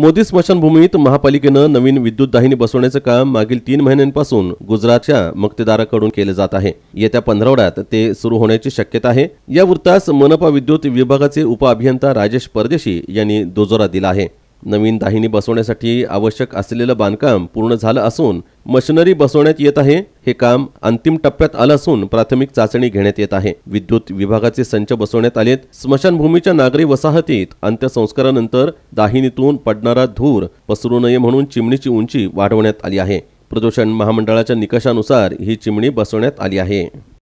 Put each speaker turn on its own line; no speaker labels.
मोदी स्मशानभूमीत महापालिकेनं नवीन विद्युत दाहिनी बसवण्याचं काम मागील तीन महिन्यांपासून गुजरातच्या मक्तेदाराकडून केलं जात आहे येत्या पंधरावड्यात ते सुरू होण्याची शक्यता आहे या वृत्तास मनपा विद्युत विभागाचे उपअभियंता राजेश परदेशी यांनी दुजोरा दिला आहे नवीन दाहिनी बसवण्यासाठी आवश्यक असलेलं बांधकाम पूर्ण झालं असून मशिनरी बसवण्यात येत आहे हे काम अंतिम टप्प्यात आलं असून प्राथमिक चाचणी घेण्यात येत आहे विद्युत विभागाचे संच बसवण्यात आलेत स्मशानभूमीच्या नागरी वसाहतीत अंत्यसंस्कारानंतर दाहिनीतून पडणारा धूर पसरू नये म्हणून चिमणीची उंची वाढवण्यात आली आहे प्रदूषण महामंडळाच्या निकषानुसार ही चिमणी बसवण्यात आली आहे